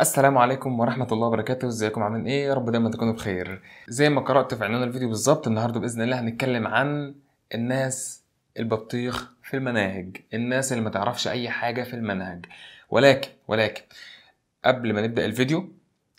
السلام عليكم ورحمة الله وبركاته ازيكم عاملين ايه يا رب دايما تكونوا بخير زي ما قرأت في عنوان الفيديو بالظبط النهاردة بإذن الله هنتكلم عن الناس البطيخ في المناهج الناس اللي ما تعرفش أي حاجة في المنهج ولكن ولكن قبل ما نبدأ الفيديو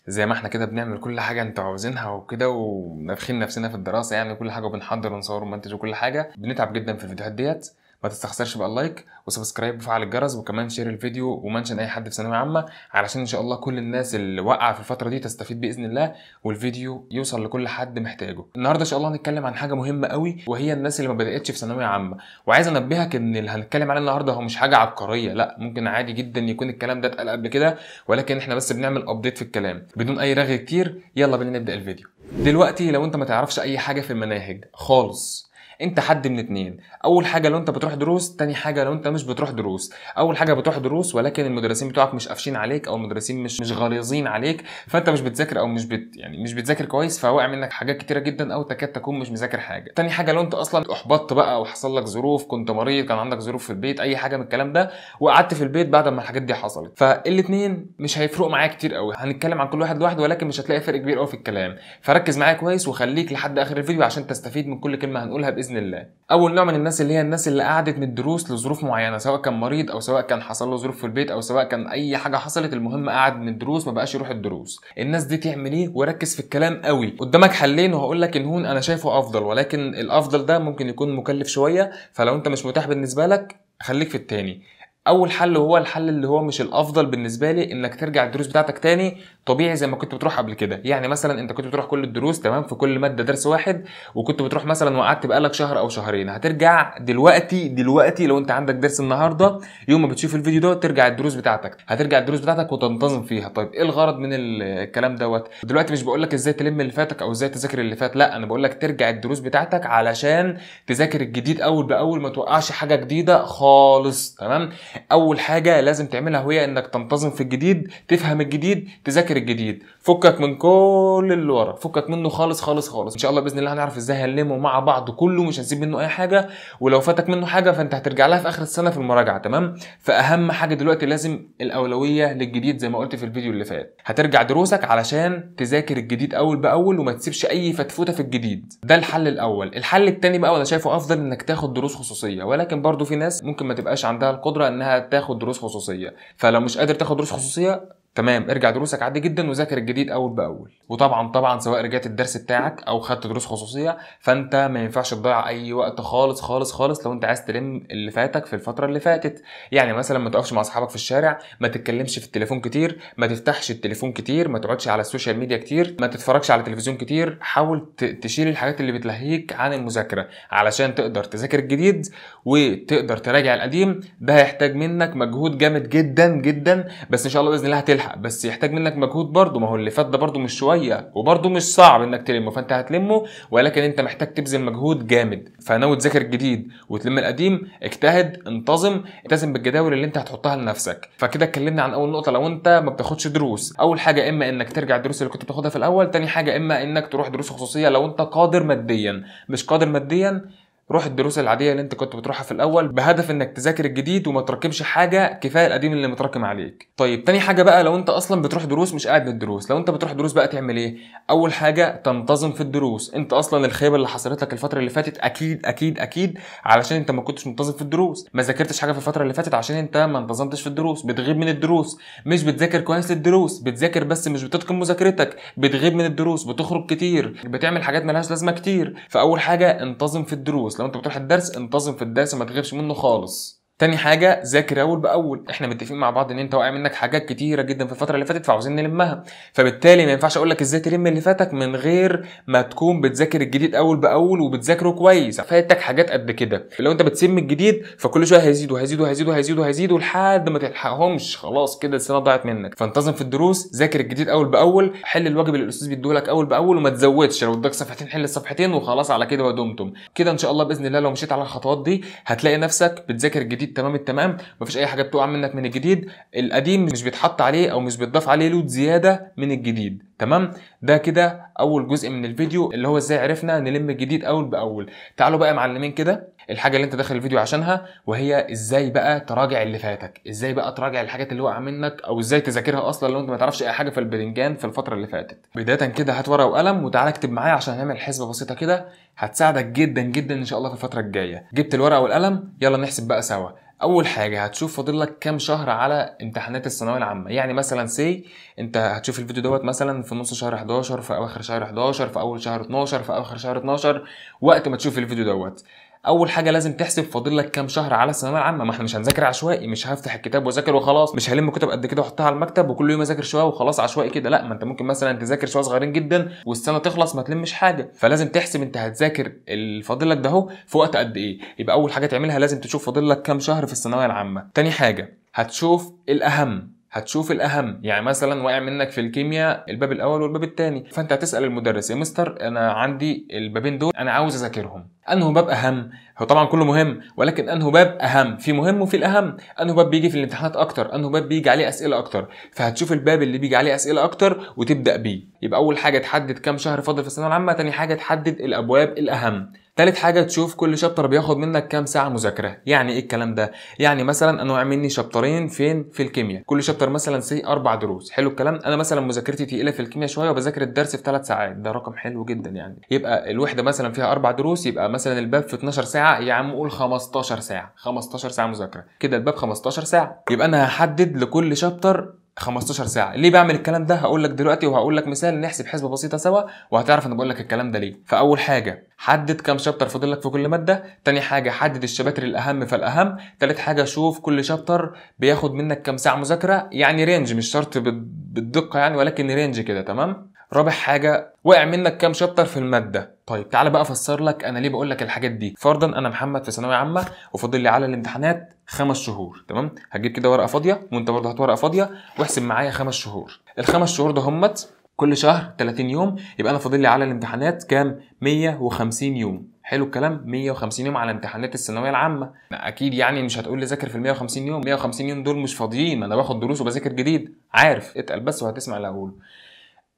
زي ما احنا كده بنعمل كل حاجه انتوا عاوزينها وكده ونفخين نفسنا في الدراسه يعني كل حاجه وبنحضر ونصور ومنتج وكل حاجه بنتعب جدا في الفيديوهات ديت ما تستخسرش بقى اللايك وسبسكرايب وفعل الجرس وكمان شير الفيديو ومنشن اي حد في ثانويه عامه علشان ان شاء الله كل الناس اللي واقعه في الفتره دي تستفيد باذن الله والفيديو يوصل لكل حد محتاجه النهارده ان شاء الله هنتكلم عن حاجه مهمه قوي وهي الناس اللي ما بداتش في ثانويه عامه وعايز انبهك ان اللي هنتكلم عليه النهارده هو مش حاجه عبقريه لا ممكن عادي جدا يكون الكلام ده اتقال قبل كده ولكن احنا بس بنعمل ابديت في الكلام بدون اي رغي كتير يلا بينا نبدا الفيديو دلوقتي لو انت ما تعرفش اي حاجه في المناهج خالص انت حد من اتنين اول حاجه لو انت بتروح دروس تاني حاجه لو انت مش بتروح دروس اول حاجه بتروح دروس ولكن المدرسين بتوعك مش قافشين عليك او المدرسين مش مش غليظين عليك فانت مش بتذاكر او مش بت يعني مش بتذاكر كويس فواقع منك حاجات كتيره جدا او تكاد تكون مش مذاكر حاجه تاني حاجه لو انت اصلا احبطت بقى او حصل لك ظروف كنت مريض كان عندك ظروف في البيت اي حاجه من الكلام ده وقعدت في البيت بعد ما الحاجات دي حصلت فالاثنين مش هيفرقوا معايا كتير قوي هنتكلم عن كل واحد لوحده ولكن مش هتلاقي فرق كبير قوي في الكلام فركز معايا كويس وخليك لحد اخر الفيديو عشان تستفيد من كل كلمه هنقولها باذن باذن الله اول نوع من الناس اللي هي الناس اللي قعدت من الدروس لظروف معينه سواء كان مريض او سواء كان حصل له ظروف في البيت او سواء كان اي حاجه حصلت المهم قعد من الدروس ما بقاش يروح الدروس الناس دي تعمل ايه وركز في الكلام قوي قدامك حلين وهقول لك هون انا شايفه افضل ولكن الافضل ده ممكن يكون مكلف شويه فلو انت مش متاح بالنسبه لك خليك في التاني اول حل هو الحل اللي هو مش الافضل بالنسبه لي انك ترجع الدروس بتاعتك تاني طبيعي زي ما كنت بتروح قبل كده يعني مثلا انت كنت بتروح كل الدروس تمام في كل ماده درس واحد وكنت بتروح مثلا وقعدت بقالك شهر او شهرين هترجع دلوقتي دلوقتي لو انت عندك درس النهارده يوم ما بتشوف الفيديو ده ترجع الدروس بتاعتك هترجع الدروس بتاعتك وتنتظم فيها طيب ايه الغرض من الكلام دوت دلوقتي مش بقول لك ازاي تلم اللي فاتك او ازاي تذاكر اللي فات لا انا بقول لك ترجع الدروس بتاعتك علشان تذاكر الجديد اول باول ما توقعش حاجه جديده خالص تمام اول حاجه لازم تعملها وهي انك تنتظم في الجديد تفهم الجديد تذاكر الجديد فكك من كل اللي ورا فكك منه خالص خالص خالص ان شاء الله باذن الله هنعرف ازاي هنلمه مع بعض كله مش هنسيب منه اي حاجه ولو فاتك منه حاجه فانت هترجع لها في اخر السنه في المراجعه تمام فاهم حاجه دلوقتي لازم الاولويه للجديد زي ما قلت في الفيديو اللي فات هترجع دروسك علشان تذاكر الجديد اول باول وما تسيبش اي فتفوته في الجديد ده الحل الاول الحل الثاني بقى وانا شايفه افضل انك تاخد دروس خصوصيه ولكن برضو في ناس ممكن ما تبقاش عندها القدره انها تاخد دروس خصوصيه فلو مش قادر تاخد دروس خصوصيه تمام ارجع دروسك عادي جدا وذاكر الجديد اول باول وطبعا طبعا سواء رجعت الدرس بتاعك او خدت دروس خصوصيه فانت ما ينفعش تضيع اي وقت خالص خالص خالص لو انت عايز تلم اللي فاتك في الفتره اللي فاتت يعني مثلا ما تقفش مع اصحابك في الشارع ما تتكلمش في التليفون كتير ما تفتحش التليفون كتير ما تقعدش على السوشيال ميديا كتير ما تتفرجش على التلفزيون كتير حاول تشيل الحاجات اللي بتلهيك عن المذاكره علشان تقدر تذاكر الجديد وتقدر تراجع القديم ده هيحتاج منك مجهود جامد جدا جدا بس ان شاء الله باذن الله هتلحق تلحق بس يحتاج منك مجهود برضه ما هو اللي فات ده برضه مش شويه وبرضه مش صعب انك تلمه فانت هتلمه ولكن انت محتاج تبذل مجهود جامد فناوي تذاكر الجديد وتلم القديم اجتهد انتظم التزم بالجداول اللي انت هتحطها لنفسك فكده اتكلمنا عن اول نقطه لو انت ما بتاخدش دروس اول حاجه اما انك ترجع الدروس اللي كنت بتاخدها في الاول تاني حاجه اما انك تروح دروس خصوصيه لو انت قادر ماديا مش قادر ماديا روح الدروس العاديه اللي انت كنت بتروحها في الاول بهدف انك تذاكر الجديد وما تركبش حاجه كفايه القديم اللي متراكم عليك طيب تاني حاجه بقى لو انت اصلا بتروح دروس مش قاعد للدروس الدروس لو انت بتروح دروس بقى تعمل ايه اول حاجه تنتظم في الدروس انت اصلا الخيبه اللي حصلت لك الفتره اللي فاتت اكيد اكيد اكيد علشان انت ما كنتش منتظم في الدروس ما ذاكرتش حاجه في الفتره اللي فاتت عشان انت ما انتظمتش في الدروس بتغيب من الدروس مش بتذاكر كويس للدروس بتذاكر بس مش بتتقن مذاكرتك بتغيب من الدروس بتخرج كتير بتعمل حاجات ملهاش لازمه كتير فاول حاجه انتظم في الدروس لو انت بتروح الدرس انتظم في الدرس ما تغيبش منه خالص تاني حاجه ذاكر اول باول احنا متفقين مع بعض ان انت واقع منك حاجات كتيره جدا في الفتره اللي فاتت فعاوزين نلمها فبالتالي ما ينفعش اقول لك ازاي تلم اللي فاتك من غير ما تكون بتذاكر الجديد اول باول وبتذاكره كويس فاتك حاجات قد كده لو انت بتسم الجديد فكل شويه هيزيدوا هيزيدوا هيزيدوا هيزيدوا وهيزيد لحد ما تلحقهمش خلاص كده السنه ضاعت منك فانتظم في الدروس ذاكر الجديد اول باول حل الواجب اللي الاستاذ بيديه لك اول باول وما تزودش لو اداك صفحتين حل الصفحتين وخلاص على كده ودمتم كده ان شاء الله باذن الله لو مشيت على الخطوات دي هتلاقي نفسك بتذاكر الجديد التمام التمام مفيش اي حاجه بتقع منك من الجديد القديم مش بيتحط عليه او مش بيتضاف عليه لود زياده من الجديد تمام ده كده اول جزء من الفيديو اللي هو ازاي عرفنا نلم الجديد اول باول تعالوا بقى معلمين كده الحاجه اللي انت داخل الفيديو عشانها وهي ازاي بقى تراجع اللي فاتك ازاي بقى تراجع الحاجات اللي وقع منك او ازاي تذاكرها اصلا لو انت ما تعرفش اي حاجه في البلنجان في الفتره اللي فاتت بدايه كده هات ورقه وقلم وتعالى اكتب معايا عشان هنعمل حسبه بسيطه كده هتساعدك جدا جدا ان شاء الله في الفتره الجايه جبت الورقه والقلم يلا نحسب بقى سوا اول حاجه هتشوف فاضل لك كام شهر على امتحانات الثانويه العامه يعني مثلا سي انت هتشوف الفيديو دوت مثلا في نص شهر 11 في اواخر شهر 11 في اول شهر 12 في اخر شهر 12 وقت ما تشوف الفيديو دوت اول حاجه لازم تحسب فاضل لك كام شهر على الثانويه العامه ما احنا مش هنذاكر عشوائي مش هفتح الكتاب واذاكر وخلاص مش هلم كتب قد كده واحطها على المكتب وكل يوم اذاكر شويه وخلاص عشوائي كده لا ما انت ممكن مثلا تذاكر شويه صغيرين جدا والسنه تخلص ما تلمش حاجه فلازم تحسب انت هتذاكر الفاضل لك ده اهو في وقت قد ايه يبقى اول حاجه تعملها لازم تشوف فاضل لك كام شهر في الثانويه العامه تاني حاجه هتشوف الاهم هتشوف الاهم يعني مثلا واقع منك في الكيمياء الباب الاول والباب الثاني فانت هتسال المدرس يا مستر انا عندي البابين دول انا عاوز اذاكرهم انه باب اهم هو طبعا كله مهم ولكن انه باب اهم في مهم وفي الاهم انه باب بيجي في الامتحانات اكتر انه باب بيجي عليه اسئله اكتر فهتشوف الباب اللي بيجي عليه اسئله اكتر وتبدا بيه يبقى اول حاجه تحدد كام شهر فاضل في الثانويه العامه تاني حاجه تحدد الابواب الاهم تالت حاجة تشوف كل شابتر بياخد منك كام ساعة مذاكرة، يعني ايه الكلام ده؟ يعني مثلا انا مني شابترين فين في الكيمياء، كل شابتر مثلا سي أربع دروس، حلو الكلام؟ أنا مثلا مذاكرتي تقيلة في الكيمياء شوية وبذاكر الدرس في ثلاث ساعات، ده رقم حلو جدا يعني. يبقى الوحدة مثلا فيها أربع دروس يبقى مثلا الباب في 12 ساعه يا عم قول 15 ساعه 15 ساعه مذاكره كده الباب 15 ساعه يبقى انا هحدد لكل شابتر 15 ساعه ليه بعمل الكلام ده هقول لك دلوقتي وهقول لك مثال نحسب حسبه بسيطه سوا وهتعرف انا بقول لك الكلام ده ليه فاول حاجه حدد كام شابتر فاضل لك في كل ماده تاني حاجه حدد الشباتر الاهم فالاهم تالت حاجه شوف كل شابتر بياخد منك كام ساعه مذاكره يعني رينج مش شرط بالدقه يعني ولكن رينج كده تمام رابع حاجه وقع منك كام شابتر في الماده طيب تعالى بقى افسر لك انا ليه بقول لك الحاجات دي فرضا انا محمد في ثانويه عامه وفاضل لي على الامتحانات خمس شهور تمام هتجيب كده ورقه فاضيه وانت برضه هات ورقه فاضيه واحسب معايا خمس شهور الخمس شهور ده همت كل شهر 30 يوم يبقى انا فاضل لي على الامتحانات كام 150 يوم حلو الكلام 150 يوم على امتحانات الثانويه العامه اكيد يعني مش هتقول لي ذاكر في ال 150 يوم 150 يوم دول مش فاضيين انا باخد دروس وبذاكر جديد عارف اتقل بس وهتسمع اللي هقوله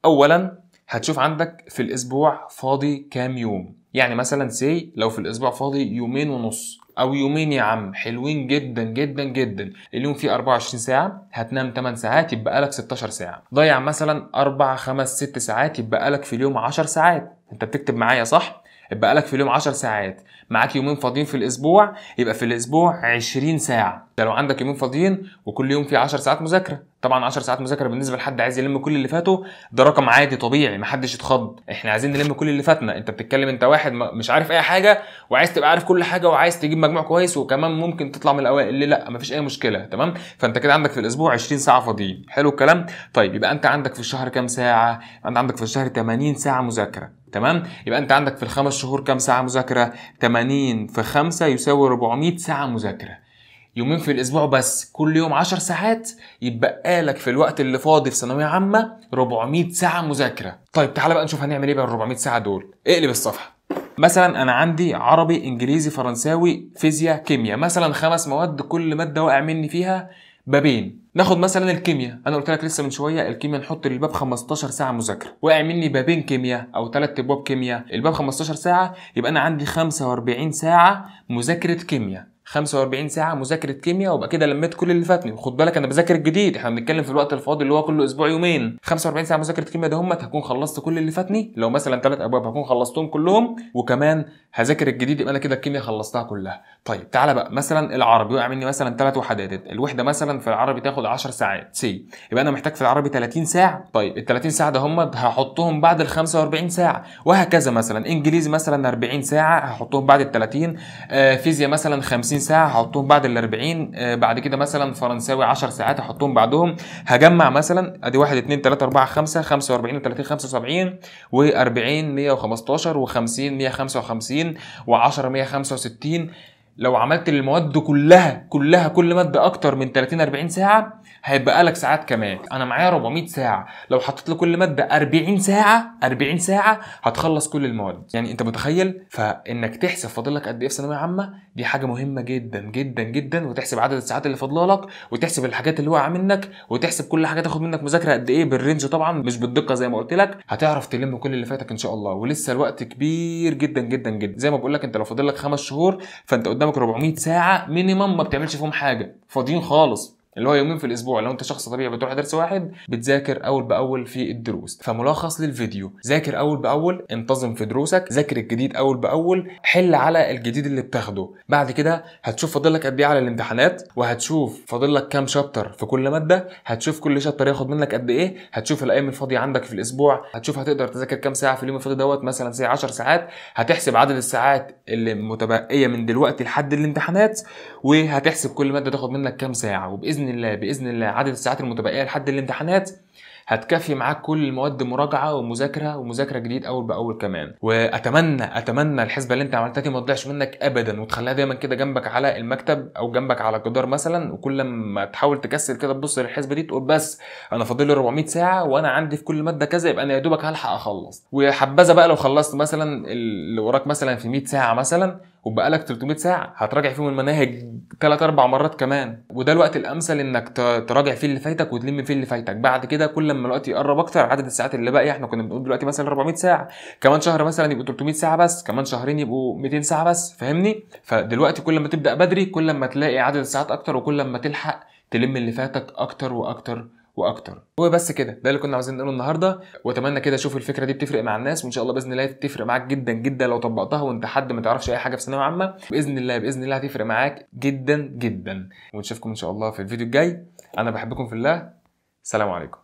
اولا هتشوف عندك في الاسبوع فاضي كام يوم يعني مثلا سي لو في الاسبوع فاضي يومين ونص او يومين يا عم حلوين جدا جدا جدا اليوم فيه 24 ساعه هتنام 8 ساعات يبقى لك 16 ساعه ضيع مثلا 4 5 6 ساعات يبقى لك في اليوم 10 ساعات انت بتكتب معايا صح يبقى لك في اليوم 10 ساعات معاك يومين فاضيين في الاسبوع يبقى في الاسبوع 20 ساعه ده لو عندك يومين فاضيين وكل يوم فيه 10 ساعات مذاكره طبعا 10 ساعات مذاكره بالنسبه لحد عايز يلم كل اللي فاته ده رقم عادي طبيعي محدش يتخض احنا عايزين نلم كل اللي فاتنا انت بتتكلم انت واحد مش عارف اي حاجه وعايز تبقى عارف كل حاجه وعايز تجيب مجموع كويس وكمان ممكن تطلع من الاوائل اللي لا مفيش اي مشكله تمام فانت كده عندك في الاسبوع 20 ساعه فاضيين حلو الكلام طيب يبقى انت عندك في الشهر كام ساعه انت عندك في الشهر 80 ساعه مذاكره تمام يبقى انت عندك في الخمس شهور كام ساعه مذاكره 80 في 5 يساوي 400 ساعه مذاكره يومين في الاسبوع بس كل يوم 10 ساعات يتبقى لك في الوقت اللي فاضي في ثانويه عامه 400 ساعه مذاكره طيب تعالى بقى نشوف هنعمل ايه بقى ال 400 ساعه دول اقلب الصفحه مثلا انا عندي عربي انجليزي فرنساوي فيزياء كيمياء مثلا خمس مواد كل ماده واقع مني فيها بابين ناخد مثلا الكيمياء انا قلت لك لسه من شويه الكيمياء نحط للباب 15 ساعه مذاكره وقع مني بابين كيمياء او ثلاث ابواب كيمياء الباب 15 ساعه يبقى انا عندي 45 ساعه مذاكره كيمياء 45 ساعه مذاكره كيمياء وابقى كده لميت كل اللي فاتني وخد بالك انا بذاكر الجديد احنا بنتكلم في الوقت الفاضي اللي هو كله اسبوع يومين 45 ساعه مذاكره كيمياء ده هم هكون خلصت كل اللي فاتني لو مثلا ثلاث ابواب هكون خلصتهم كلهم وكمان هذاكر الجديد يبقى انا كده الكيمياء خلصتها كلها طيب تعالى بقى مثلا العربي وقع مني مثلا ثلاث وحدات الوحده مثلا في العربي تاخد 10 ساعات سي يبقى انا محتاج في العربي 30 ساعه طيب ال 30 ساعه ده هم هحطهم بعد ال 45 ساعه وهكذا مثلا انجليزي مثلا 40 ساعه هحطهم بعد ال 30 آه فيزياء مثلا 50 ساعه هحطهم بعد ال 40 آه، بعد كده مثلا فرنساوي 10 ساعات هحطهم بعدهم هجمع مثلا ادي 1 2 3 4 5 45 و30 75 و40 115 و50 155 و10 165 لو عملت المواد كلها كلها كل ماده اكتر من 30 40 ساعه هيبقى لك ساعات كمان انا معايا 400 ساعه لو حطيت لكل ماده 40 ساعه 40 ساعه هتخلص كل المواد يعني انت متخيل فانك تحسب فاضل لك قد ايه في ثانويه عامه دي حاجه مهمه جدا جدا جدا وتحسب عدد الساعات اللي فاضله لك وتحسب الحاجات اللي واقعه منك وتحسب كل حاجه تاخد منك مذاكره قد ايه بالرينج طبعا مش بالدقه زي ما قلت لك هتعرف تلم كل اللي فاتك ان شاء الله ولسه الوقت كبير جدا جدا جدا زي ما بقول لك انت لو فاضل لك خمس شهور فانت قدامك 400 ساعه مينيمم ما بتعملش فيهم حاجه فاضيين خالص اللي هو يومين في الاسبوع لو انت شخص طبيعي بتروح درس واحد بتذاكر اول باول في الدروس فملخص للفيديو ذاكر اول باول انتظم في دروسك ذاكر الجديد اول باول حل على الجديد اللي بتاخده بعد كده هتشوف فاضلك قد ايه على الامتحانات وهتشوف فاضلك كام شابتر في كل ماده هتشوف كل شابتر ياخد منك قد ايه هتشوف الايام الفاضيه عندك في الاسبوع هتشوف هتقدر تذاكر كام ساعه في اليوم الفاضي دوت مثلا ساعه 10 ساعات هتحسب عدد الساعات اللي متبقيه من دلوقتي لحد الامتحانات وهتحسب كل ماده تاخد منك كام ساعه وباذن الله باذن الله عدد الساعات المتبقيه لحد الامتحانات هتكفي معاك كل المواد مراجعه ومذاكره ومذاكره جديد اول باول كمان واتمنى اتمنى الحسبه اللي انت عملتها دي ما تضيعش منك ابدا وتخليها دايما كده جنبك على المكتب او جنبك على الجدار مثلا وكل ما تحاول تكسل كده تبص للحسبه دي تقول بس انا فاضل لي 400 ساعه وانا عندي في كل ماده كذا يبقى انا يا دوبك هلحق اخلص وحبذا بقى لو خلصت مثلا اللي وراك مثلا في 100 ساعه مثلا وبقالك 300 ساعه هتراجع فيهم المناهج 3 4 مرات كمان وده الوقت الامثل انك تراجع فيه اللي فايتك وتلم فيه اللي فايتك بعد كده كل ما الوقت يقرب اكتر عدد الساعات اللي باقيه احنا كنا بنقول دلوقتي مثلا 400 ساعه كمان شهر مثلا يبقوا 300 ساعه بس كمان شهرين يبقوا 200 ساعه بس فاهمني فدلوقتي كل ما تبدا بدري كل ما تلاقي عدد الساعات اكتر وكل ما تلحق تلم اللي فاتك اكتر واكتر واكتر هو بس كده ده اللي كنا عاوزين نقوله النهارده واتمنى كده اشوف الفكره دي بتفرق مع الناس وان شاء الله باذن الله تفرق معاك جدا جدا لو طبقتها وانت حد ما تعرفش اي حاجه في ثانويه عامه باذن الله باذن الله هتفرق معاك جدا جدا ونشوفكم ان شاء الله في الفيديو الجاي انا بحبكم في الله سلام عليكم